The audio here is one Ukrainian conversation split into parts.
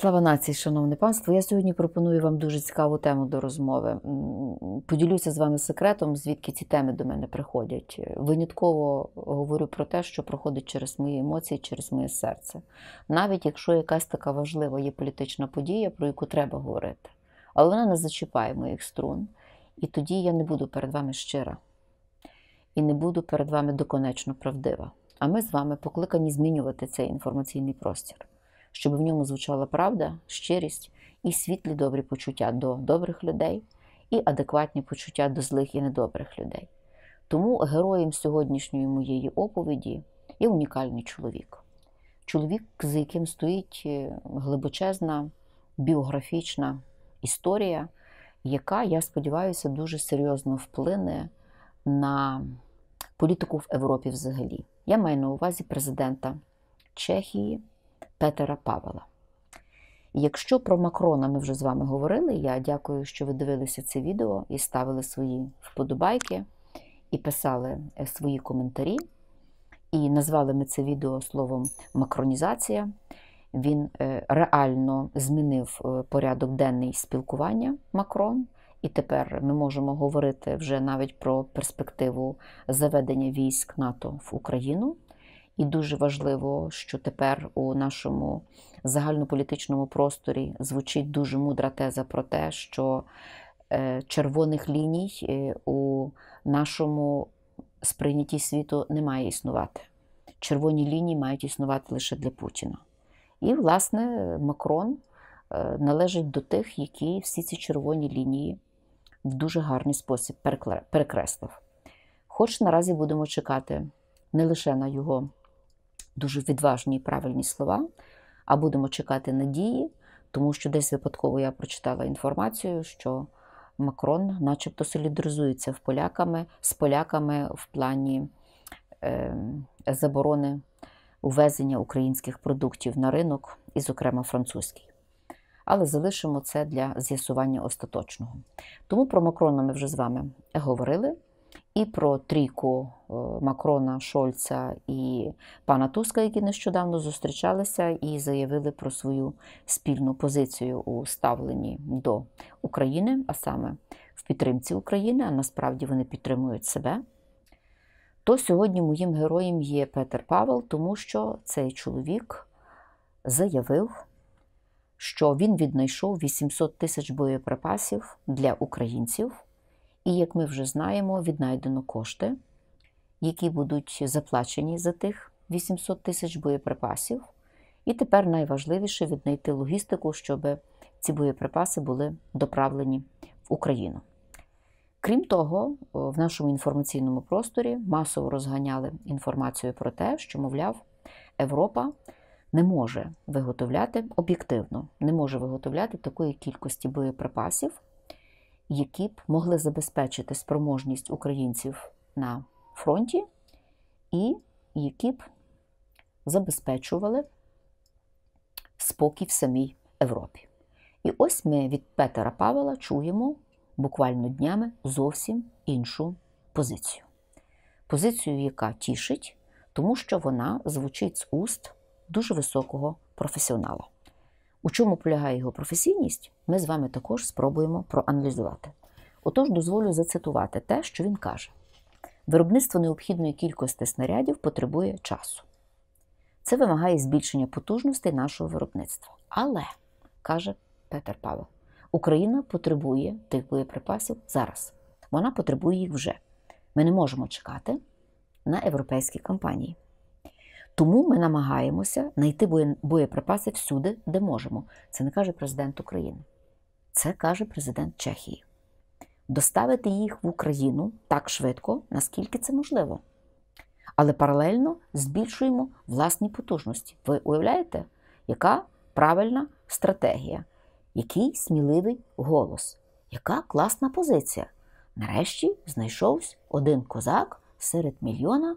Слава нації, шановне панство. Я сьогодні пропоную вам дуже цікаву тему до розмови. Поділюся з вами секретом, звідки ці теми до мене приходять. Винятково говорю про те, що проходить через мої емоції, через моє серце. Навіть якщо якась така важлива є політична подія, про яку треба говорити, але вона не зачіпає моїх струн. І тоді я не буду перед вами щира і не буду перед вами доконечно правдива. А ми з вами покликані змінювати цей інформаційний простір щоб в ньому звучала правда, щирість і світлі добрі почуття до добрих людей, і адекватні почуття до злих і недобрих людей. Тому героєм сьогоднішньої моєї оповіді є унікальний чоловік. Чоловік, з яким стоїть е, глибочезна біографічна історія, яка, я сподіваюся, дуже серйозно вплине на політику в Європі взагалі. Я маю на увазі президента Чехії Петера Павела. Якщо про Макрона ми вже з вами говорили, я дякую, що ви дивилися це відео і ставили свої вподобайки, і писали е, свої коментарі. І назвали ми це відео словом макронізація. Він е, реально змінив е, порядок денний спілкування Макрон. І тепер ми можемо говорити вже навіть про перспективу заведення військ НАТО в Україну. І дуже важливо, що тепер у нашому загальнополітичному просторі звучить дуже мудра теза про те, що е, червоних ліній е, у нашому сприйнятті світу не має існувати. Червоні лінії мають існувати лише для Путіна. І, власне, Макрон е, належить до тих, які всі ці червоні лінії в дуже гарний спосіб перекреслив. Хоч наразі будемо чекати не лише на його дуже відважні і правильні слова, а будемо чекати надії, тому що десь випадково я прочитала інформацію, що Макрон, начебто, солідаризується в поляками, з поляками в плані е, заборони увезення українських продуктів на ринок, і, зокрема, французький. Але залишимо це для з'ясування остаточного. Тому про Макрона ми вже з вами говорили і про трійку е, Макрона, Шольца і пана Туска, які нещодавно зустрічалися і заявили про свою спільну позицію у ставленні до України, а саме в підтримці України, а насправді вони підтримують себе. То сьогодні моїм героєм є Петер Павел, тому що цей чоловік заявив, що він віднайшов 800 тисяч боєприпасів для українців. І, як ми вже знаємо, віднайдено кошти, які будуть заплачені за тих 800 тисяч боєприпасів. І тепер найважливіше віднайти логістику, щоб ці боєприпаси були доправлені в Україну. Крім того, в нашому інформаційному просторі масово розганяли інформацію про те, що, мовляв, Європа не може виготовляти об'єктивно, не може виготовляти такої кількості боєприпасів які б могли забезпечити спроможність українців на фронті, і які б забезпечували спокій в самій Європі. І ось ми від Петера Павла чуємо буквально днями зовсім іншу позицію. Позицію, яка тішить, тому що вона звучить з уст дуже високого професіонала. У чому полягає його професійність? ми з вами також спробуємо проаналізувати. Отож, дозволю зацитувати те, що він каже: виробництво необхідної кількості снарядів потребує часу. Це вимагає збільшення потужностей нашого виробництва. Але, каже Петер Павел, Україна потребує тих боєприпасів зараз. Вона потребує їх вже. Ми не можемо чекати на європейські кампанії. Тому ми намагаємося знайти боєприпаси всюди, де можемо. Це не каже президент України. Це каже президент Чехії. Доставити їх в Україну так швидко, наскільки це можливо. Але паралельно збільшуємо власні потужності. Ви уявляєте, яка правильна стратегія, який сміливий голос, яка класна позиція. Нарешті знайшовся один козак серед мільйона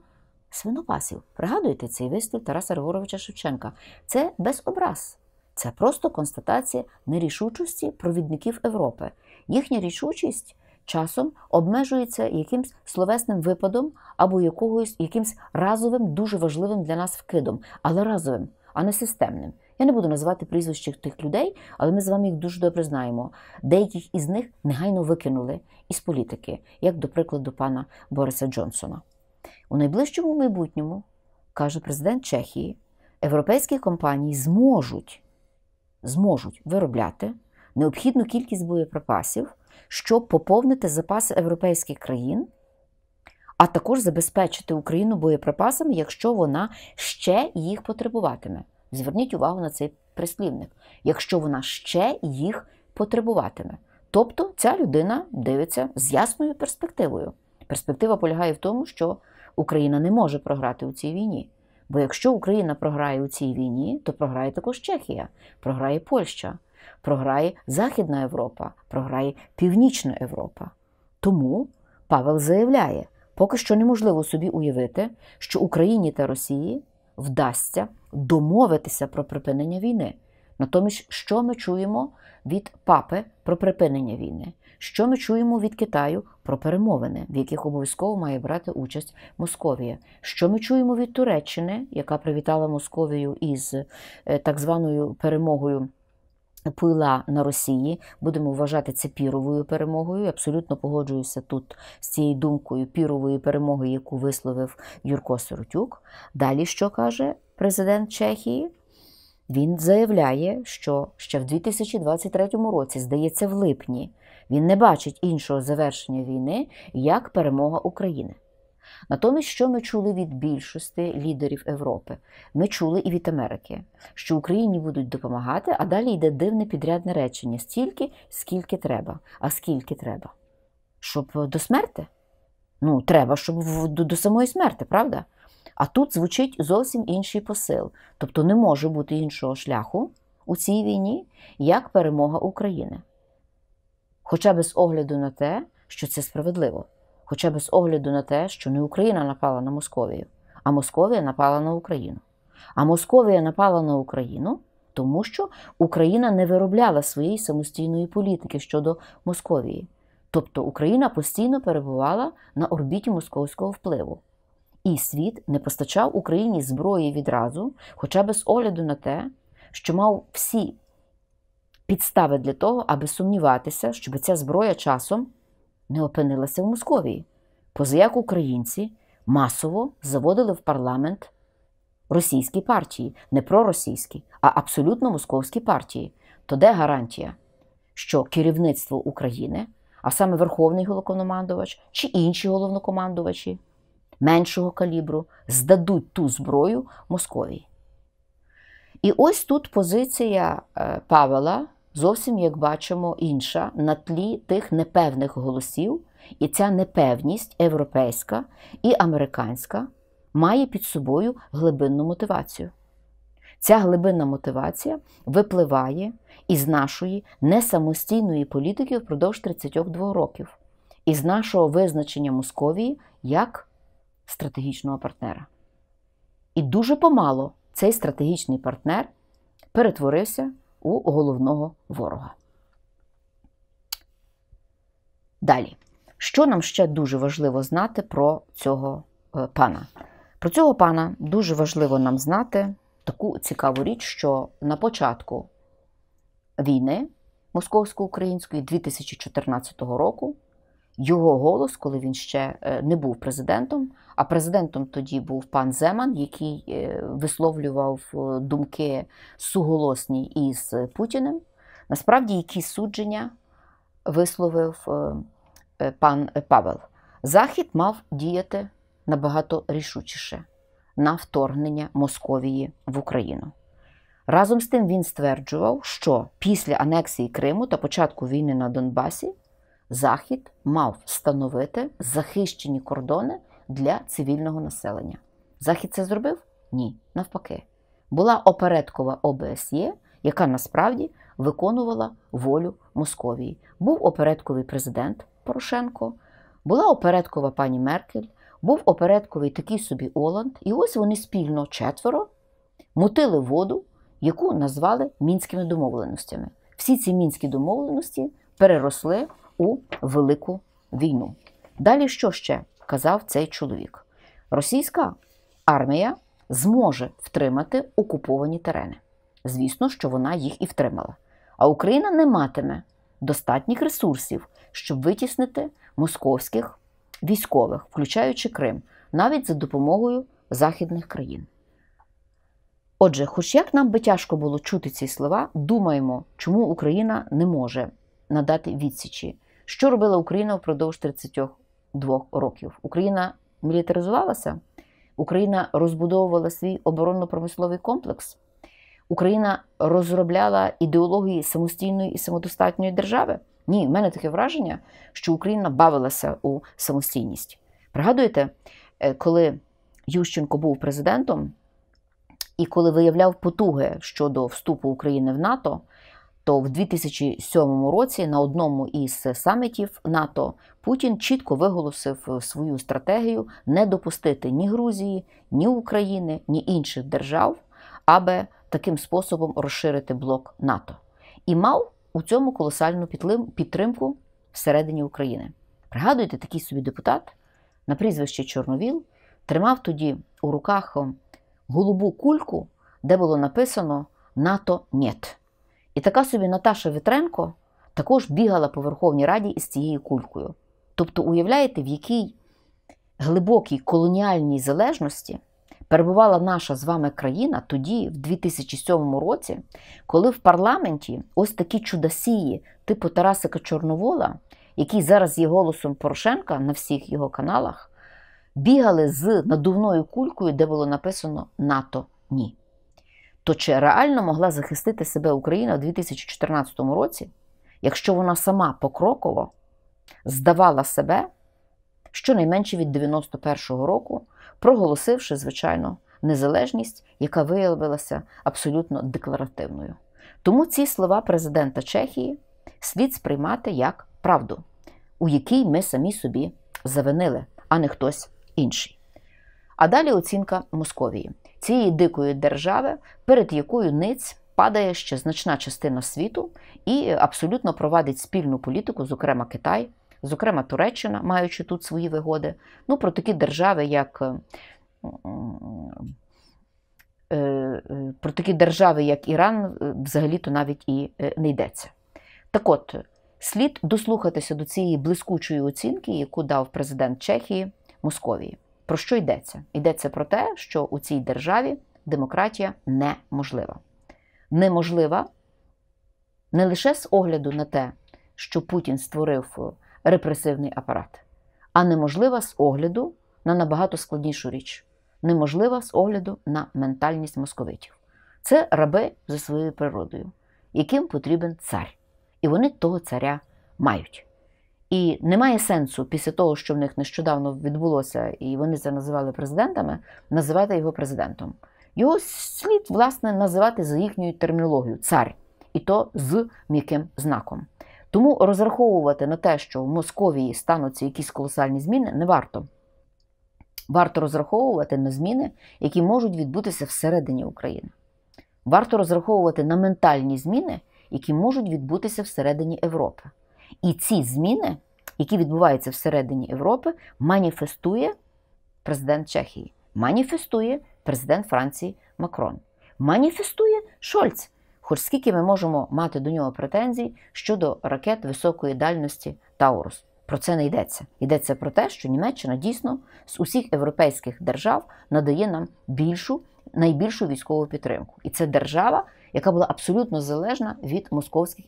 свинопасів. Пригадуєте цей виступ Тараса Григоровича Шевченка. Це без образ. Це просто констатація нерішучості провідників Європи. Їхня рішучість часом обмежується якимсь словесним випадом або якогось якимсь разовим, дуже важливим для нас вкидом, але разовим, а не системним. Я не буду називати прізвища тих людей, але ми з вами їх дуже добре знаємо. Деяких із них негайно викинули із політики, як до прикладу пана Бориса Джонсона. У найближчому майбутньому каже президент Чехії, європейські компанії зможуть зможуть виробляти необхідну кількість боєприпасів, щоб поповнити запаси європейських країн, а також забезпечити Україну боєприпасами, якщо вона ще їх потребуватиме. Зверніть увагу на цей прислівник, якщо вона ще їх потребуватиме. Тобто ця людина дивиться з ясною перспективою. Перспектива полягає в тому, що Україна не може програти у цій війні. Бо якщо Україна програє у цій війні, то програє також Чехія, програє Польща, програє Західна Європа, програє Північна Європа. Тому Павел заявляє, поки що неможливо собі уявити, що Україні та Росії вдасться домовитися про припинення війни. Натомість, що ми чуємо від папи про припинення війни? Що ми чуємо від Китаю про перемовини, в яких обов'язково має брати участь Московія? Що ми чуємо від Туреччини, яка привітала Московію із е, так званою перемогою? Пила на Росії, будемо вважати це піровою перемогою. Абсолютно погоджуюся тут з цією думкою пірової перемоги, яку висловив Юрко Сиротюк. Далі що каже президент Чехії? Він заявляє, що ще в 2023 році, здається, в липні він не бачить іншого завершення війни як перемога України. Натомість, що ми чули від більшості лідерів Європи, ми чули і від Америки, що Україні будуть допомагати, а далі йде дивне підрядне речення стільки, скільки треба, а скільки треба. Щоб до смерти? Ну, треба, щоб до, до самої смерти, правда? А тут звучить зовсім інший посил. Тобто не може бути іншого шляху у цій війні, як перемога України хоча без огляду на те, що це справедливо, хоча без огляду на те, що не Україна напала на Московію, а Московія напала на Україну. А Московія напала на Україну, тому що Україна не виробляла своєї самостійної політики щодо Московії. Тобто Україна постійно перебувала на орбіті московського впливу. І світ не постачав Україні зброї відразу, хоча без огляду на те, що мав всі підстави для того, аби сумніватися, щоб ця зброя часом не опинилася в Московії, позаяк українці масово заводили в парламент російські партії, не проросійські, а абсолютно московські партії. То де гарантія, що керівництво України, а саме Верховний Голокономандувач чи інші головнокомандувачі меншого калібру, здадуть ту зброю Московії? І ось тут позиція е, Павела зовсім, як бачимо, інша на тлі тих непевних голосів, і ця непевність європейська і американська має під собою глибинну мотивацію. Ця глибинна мотивація випливає із нашої несамостійної політики впродовж 32 років, із нашого визначення Московії як стратегічного партнера. І дуже помало цей стратегічний партнер перетворився у головного ворога. Далі, що нам ще дуже важливо знати про цього е, пана? Про цього пана дуже важливо нам знати таку цікаву річ, що на початку війни московсько-української 2014 року його голос, коли він ще е, не був президентом. А президентом тоді був пан Земан, який е, висловлював е, думки суголосні із Путіним. Насправді, які судження висловив пан Павел. Захід мав діяти набагато рішучіше на вторгнення Московії в Україну. Разом з тим він стверджував, що після анексії Криму та початку війни на Донбасі Захід мав встановити захищені кордони для цивільного населення. Захід це зробив? Ні. Навпаки. Була опередкова ОБСЄ, яка насправді виконувала волю Московії. Був опередковий президент Порошенко, була опередкова пані Меркель, був опередковий такий собі Оланд. І ось вони спільно четверо мутили воду, яку назвали мінськими домовленостями. Всі ці мінські домовленості переросли у велику війну. Далі що ще казав цей чоловік? Російська армія зможе втримати окуповані терени. Звісно, що вона їх і втримала. А Україна не матиме достатніх ресурсів, щоб витіснити московських військових, включаючи Крим, навіть за допомогою західних країн. Отже, хоч як нам би тяжко було чути ці слова, думаємо, чому Україна не може надати відсічі що робила Україна впродовж 32 років? Україна мілітаризувалася, Україна розбудовувала свій оборонно-промисловий комплекс, Україна розробляла ідеології самостійної і самодостатньої держави. Ні, в мене таке враження, що Україна бавилася у самостійність. Пригадуєте, е, коли Ющенко був президентом і коли виявляв потуги щодо вступу України в НАТО? то в 2007 році на одному із самітів НАТО Путін чітко виголосив е, свою стратегію не допустити ні Грузії, ні України, ні інших держав, аби таким способом розширити блок НАТО і мав у цьому колосальну підтримку всередині України. Пригадуєте, такий собі депутат на прізвище Чорновіл тримав тоді у руках е, голубу кульку, де було написано НАТО НЕТ. І така собі Наташа Вітренко також бігала по Верховній Раді із цією кулькою. Тобто, уявляєте, в якій глибокій колоніальній залежності перебувала наша з вами країна тоді, в 2007 році, коли в парламенті ось такі чудосії, типу Тарасика Чорновола, який зараз є голосом Порошенка на всіх його каналах, бігали з надувною кулькою, де було написано НАТО ні то чи реально могла захистити себе Україна у 2014 році, якщо вона сама покроково здавала себе щонайменше від 91-го року, проголосивши, звичайно, незалежність, яка виявилася абсолютно декларативною? Тому ці слова президента Чехії слід сприймати як правду, у якій ми самі собі завинили, а не хтось інший. А далі оцінка Московії, цієї дикої держави, перед якою ниць падає ще значна частина світу і абсолютно провадить спільну політику, зокрема Китай, зокрема Туреччина, маючи тут свої вигоди. Ну про такі держави, як е, е, е, про такі держави, як Іран, взагалі-то навіть і не йдеться. Так от слід дослухатися до цієї блискучої оцінки, яку дав президент Чехії Московії. Про що йдеться? Йдеться про те, що у цій державі демократія неможлива. Неможлива не лише з огляду на те, що Путін створив е, репресивний апарат, а неможлива з огляду на набагато складнішу річ. Неможлива з огляду на ментальність московитів. Це раби за своєю природою, яким потрібен цар. І вони того царя мають. І немає сенсу після того, що в них нещодавно відбулося, і вони це називали президентами, називати його президентом. Його слід, власне, називати за їхньою термінологією цар, і то з м'яким знаком. Тому розраховувати на те, що в Московії стануться якісь колосальні зміни, не варто. Варто розраховувати на зміни, які можуть відбутися всередині України. Варто розраховувати на ментальні зміни, які можуть відбутися всередині Європи. І ці зміни, які відбуваються всередині Європи, маніфестує президент Чехії, маніфестує президент Франції Макрон, маніфестує Шольц. Хоч скільки ми можемо мати до нього претензій щодо ракет високої дальності Таурус. Про це не йдеться. Йдеться про те, що Німеччина дійсно з усіх європейських держав надає нам більшу, найбільшу військову підтримку. І це держава, яка була абсолютно залежна від московських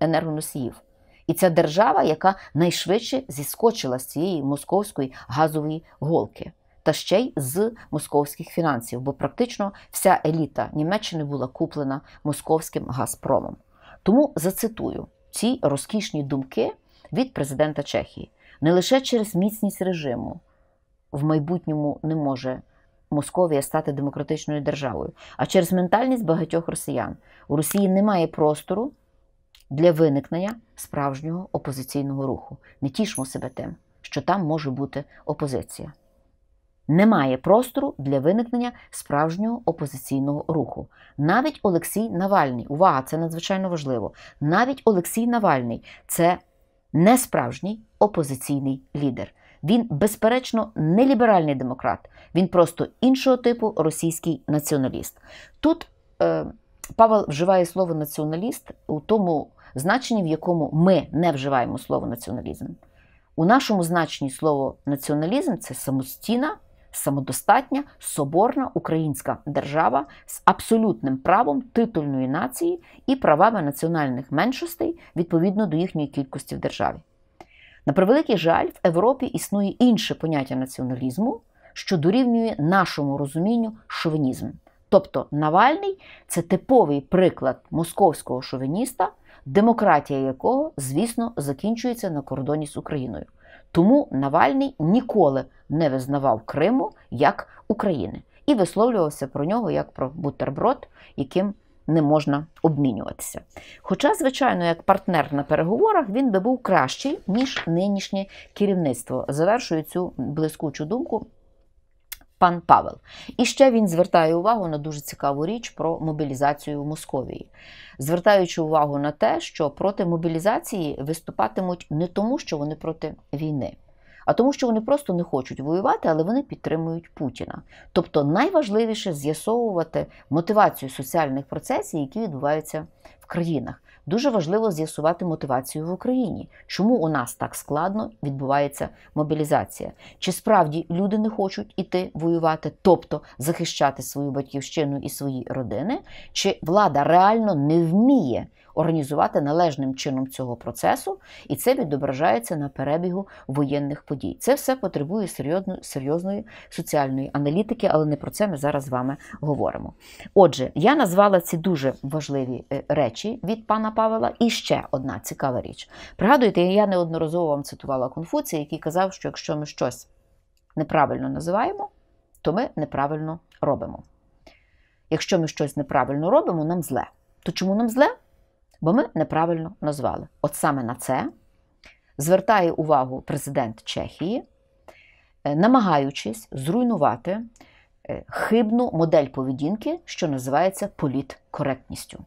енергоносіїв. І ця держава, яка найшвидше зіскочила з цієї московської газової голки, та ще й з московських фінансів, бо практично вся еліта Німеччини була куплена московським Газпромом. Тому зацитую ці розкішні думки від президента Чехії не лише через міцність режиму в майбутньому не може. Московія стати демократичною державою, а через ментальність багатьох росіян у Росії немає простору для виникнення справжнього опозиційного руху. Не тішмо себе тим, що там може бути опозиція. Немає простору для виникнення справжнього опозиційного руху. Навіть Олексій Навальний, увага, це надзвичайно важливо. Навіть Олексій Навальний це не справжній опозиційний лідер. Він, безперечно, не ліберальний демократ, він просто іншого типу російський націоналіст. Тут е, Павел вживає слово націоналіст у тому значенні, в якому ми не вживаємо слово націоналізм. У нашому значенні слово націоналізм це самостійна, самодостатня, соборна українська держава з абсолютним правом титульної нації і правами національних меншостей відповідно до їхньої кількості в державі. На превеликий жаль, в Європі існує інше поняття націоналізму, що дорівнює нашому розумінню шовінізм. Тобто Навальний це типовий приклад московського шовініста демократія якого, звісно, закінчується на кордоні з Україною. Тому Навальний ніколи не визнавав Криму як України і висловлювався про нього як про бутерброд, яким не можна обмінюватися. Хоча, звичайно, як партнер на переговорах він би був кращий ніж нинішнє керівництво. Завершую цю блискучу думку пан Павел. І ще він звертає увагу на дуже цікаву річ про мобілізацію в Московії, звертаючи увагу на те, що проти мобілізації виступатимуть не тому, що вони проти війни. А тому, що вони просто не хочуть воювати, але вони підтримують Путіна. Тобто найважливіше з'ясовувати мотивацію соціальних процесів, які відбуваються країнах. Дуже важливо з'ясувати мотивацію в Україні, чому у нас так складно відбувається мобілізація. Чи справді люди не хочуть іти воювати, тобто захищати свою батьківщину і свої родини, чи влада реально не вміє організувати належним чином цього процесу, і це відображається на перебігу воєнних подій? Це все потребує серйозної, серйозної соціальної аналітики, але не про це ми зараз з вами говоримо. Отже, я назвала ці дуже важливі е, речі речі від пана Павла. І ще одна цікава річ. Пригадуєте, я неодноразово вам цитувала Конфуція, який казав, що якщо ми щось неправильно називаємо, то ми неправильно робимо. Якщо ми щось неправильно робимо, нам зле. То чому нам зле? Бо ми неправильно назвали. От саме на це звертає увагу президент Чехії, е, намагаючись зруйнувати е, хибну модель поведінки, що називається політкоректністю.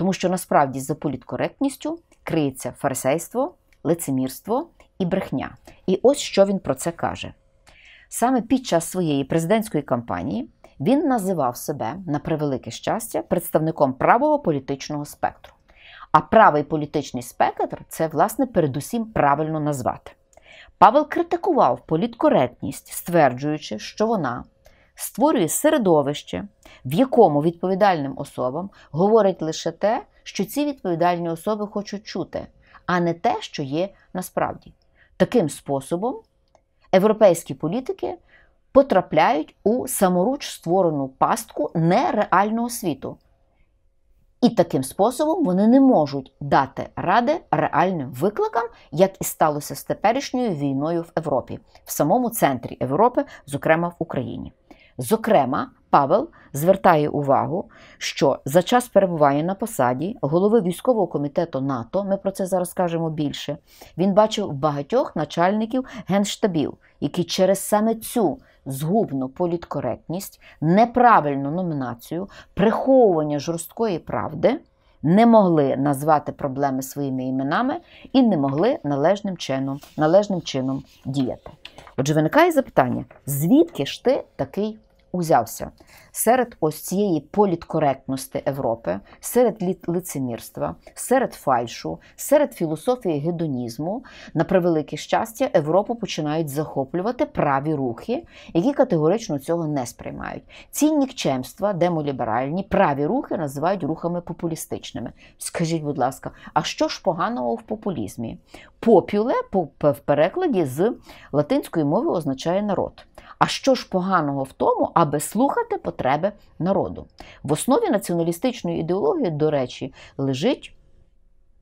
Тому що насправді за політкоректністю криється фарисейство, лицемірство і брехня. І ось що він про це каже. Саме під час своєї президентської кампанії він називав себе на превелике щастя представником правого політичного спектру. А правий політичний спектр це, власне, передусім правильно назвати. Павел критикував політкоректність, стверджуючи, що вона створює середовище, в якому відповідальним особам говорить лише те, що ці відповідальні особи хочуть чути, а не те, що є насправді. Таким способом європейські політики потрапляють у саморуч створену пастку нереального світу. І таким способом вони не можуть дати ради реальним викликам, як і сталося з теперішньою війною в Європі, в самому центрі Європи, зокрема в Україні. Зокрема, Павел звертає увагу, що за час перебування на посаді голови військового комітету НАТО, ми про це зараз кажемо більше, він бачив багатьох начальників генштабів, які через саме цю згубну політкоректність, неправильну номінацію, приховування жорсткої правди не могли назвати проблеми своїми іменами і не могли належним чином, належним чином діяти. Отже, виникає запитання: звідки ж ти такий? узявся серед ось цієї політкоректності Європи, серед лицемірства, серед фальшу, серед філософії гедонізму, на превелике щастя, Європу починають захоплювати праві рухи, які категорично цього не сприймають. Ці нікчемства, демоліберальні, праві рухи називають рухами популістичними. Скажіть, будь ласка, а що ж поганого в популізмі? Попюле в перекладі з латинської мови означає народ. А що ж поганого в тому, аби слухати потреби народу? В основі націоналістичної ідеології, до речі, лежить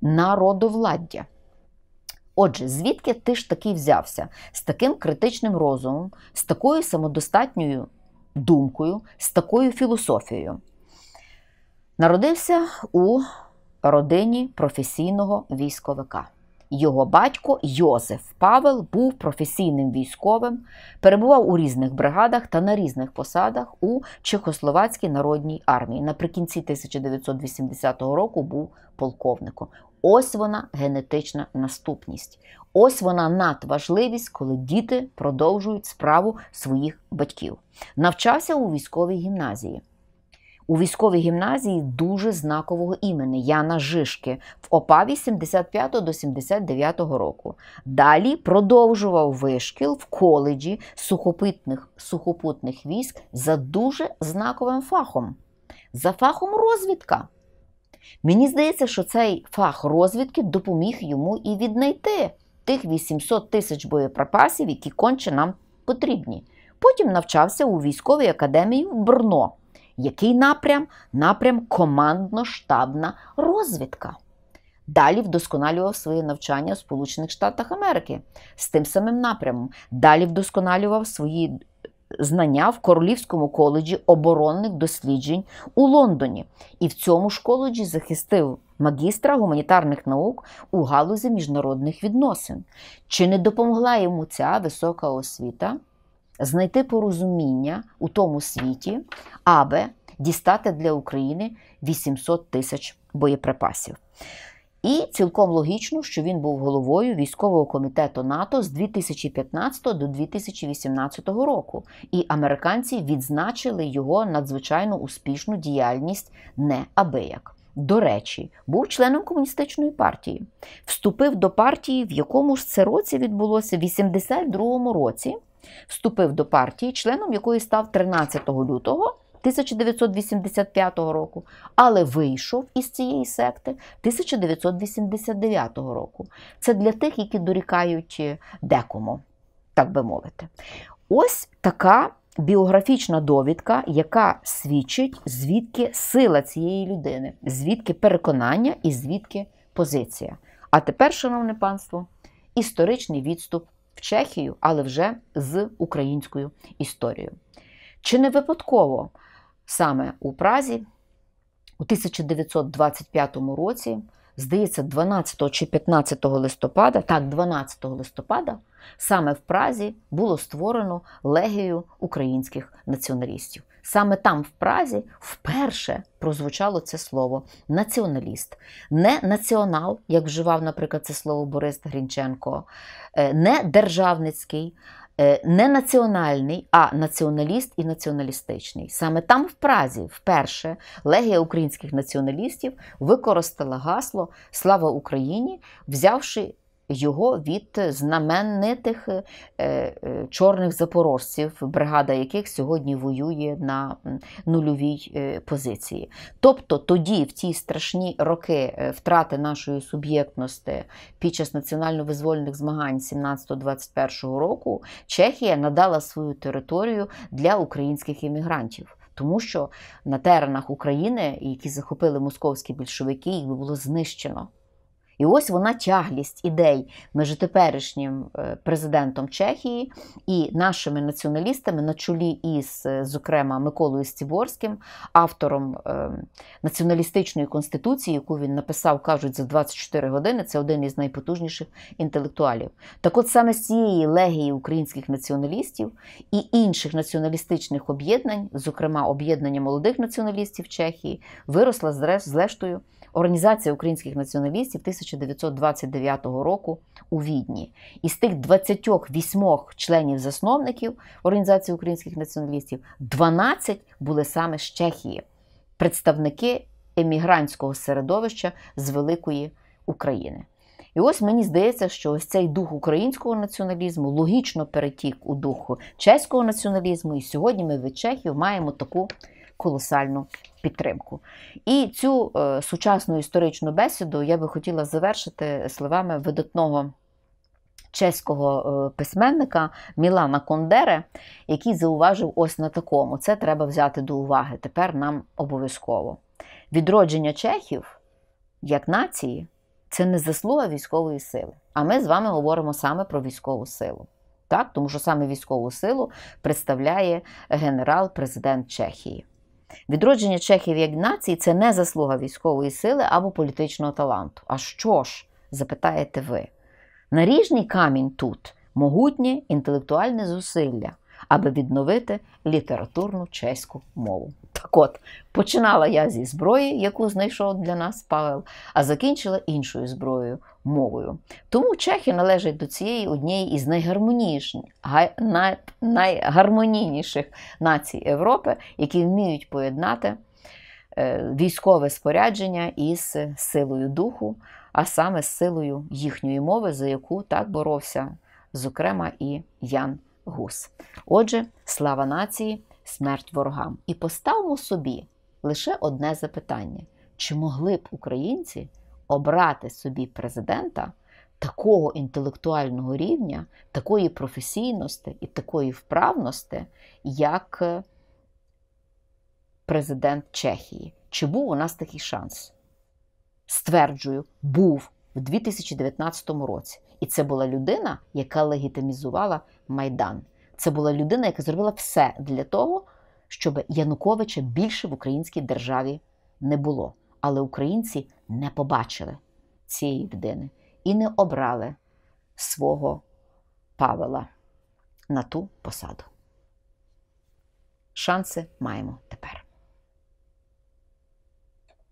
народовладдя. Отже, звідки ти ж такий взявся з таким критичним розумом, з такою самодостатньою думкою, з такою філософією? Народився у родині професійного військовика. Його батько Йозеф Павел був професійним військовим, перебував у різних бригадах та на різних посадах у Чехословацькій народній армії. Наприкінці 1980 року був полковником. Ось вона генетична наступність. Ось вона надважливість, коли діти продовжують справу своїх батьків. Навчався у військовій гімназії у військовій гімназії дуже знакового імені Яна Жишки в Опаві 75 до 79 року. Далі продовжував вишкіл в коледжі сухопутних, сухопутних військ за дуже знаковим фахом, за фахом розвідка. Мені здається, що цей фах розвідки допоміг йому і віднайти тих 800 тисяч боєприпасів, які конче нам потрібні. Потім навчався у військовій академії в Брно. Який напрям? Напрям командно-штабна розвідка. Далі вдосконалював своє навчання у Сполучених Штатах Америки з тим самим напрямом. Далі вдосконалював свої знання в Королівському коледжі оборонних досліджень у Лондоні. І в цьому ж коледжі захистив магістра гуманітарних наук у галузі міжнародних відносин. Чи не допомогла йому ця висока освіта? знайти порозуміння у тому світі, аби дістати для України 800 тисяч боєприпасів. І цілком логічно, що він був головою військового комітету НАТО з 2015 до 2018 року, і американці відзначили його надзвичайно успішну діяльність неабияк. До речі, був членом комуністичної партії, вступив до партії, в якому ж це році відбулося в 82-му році вступив до партії, членом якої став 13 лютого. 1985 року, але вийшов із цієї секти 1989 року. Це для тих, які дорікають е, декому, так би мовити. Ось така біографічна довідка, яка свідчить, звідки сила цієї людини, звідки переконання і звідки позиція. А тепер, шановне панство, історичний відступ в Чехію, але вже з українською історією. Чи не випадково саме у Празі у 1925 році, здається, 12 чи 15 листопада, так, 12 листопада, саме в Празі було створено легію українських націоналістів. Саме там, в Празі, вперше прозвучало це слово націоналіст. Не націонал, як вживав, наприклад, це слово Борис Грінченко, е, не державницький, е, не національний, а націоналіст і націоналістичний. Саме там, в Празі, вперше легія українських націоналістів використала гасло Слава Україні, взявши його від знаменитих е, е, чорних запорожців, бригада яких сьогодні воює на нульовій е, позиції. Тобто тоді, в ті страшні роки втрати нашої суб'єктності під час національно-визвольних змагань 17-21 року, Чехія надала свою територію для українських іммігрантів. Тому що на теренах України, які захопили московські більшовики, їх було знищено. І ось вона тяглість ідей між теперішнім е, президентом Чехії і нашими націоналістами на чолі із, е, зокрема, Миколою Стіворським, автором е, націоналістичної конституції, яку він написав, кажуть, за 24 години. Це один із найпотужніших інтелектуалів. Так, от саме з цієї легії українських націоналістів і інших націоналістичних об'єднань, зокрема об'єднання молодих націоналістів Чехії, виросла зрештою. Організація українських націоналістів 1929 року у Відні. Із тих 28 членів-засновників Організації українських націоналістів 12 були саме з Чехії, представники емігрантського середовища з Великої України. І ось мені здається, що ось цей дух українського націоналізму логічно перетік у дух чеського націоналізму, і сьогодні ми від Чехів маємо таку колосальну підтримку. І цю е, сучасну історичну бесіду я би хотіла завершити словами видатного. Чеського е, письменника Мілана Кондере, який зауважив ось на такому: це треба взяти до уваги. Тепер нам обов'язково. Відродження чехів як нації це не заслуга військової сили. А ми з вами говоримо саме про військову силу. Так? Тому що саме військову силу представляє генерал-президент Чехії. Відродження Чехів як нації це не заслуга військової сили або політичного таланту. А що ж, запитаєте ви? Наріжний камінь тут могутнє інтелектуальне зусилля, аби відновити літературну чеську мову. Так от, починала я зі зброї, яку знайшов для нас Павел, а закінчила іншою зброєю, мовою. Тому чехи належать до цієї однієї із найгармонійніших націй Європи, які вміють поєднати е, військове спорядження із силою духу, а саме з силою їхньої мови, за яку так боровся, зокрема, і Ян Гус. Отже, слава нації, смерть ворогам. І поставимо собі лише одне запитання: чи могли б українці? обрати собі президента такого інтелектуального рівня, такої професійності і такої вправності, як е, президент Чехії. Чи був у нас такий шанс? Стверджую, був в 2019 році. І це була людина, яка легітимізувала Майдан. Це була людина, яка зробила все для того, щоб Януковича більше в українській державі не було але українці не побачили цієї людини і не обрали свого Павела на ту посаду. Шанси маємо тепер.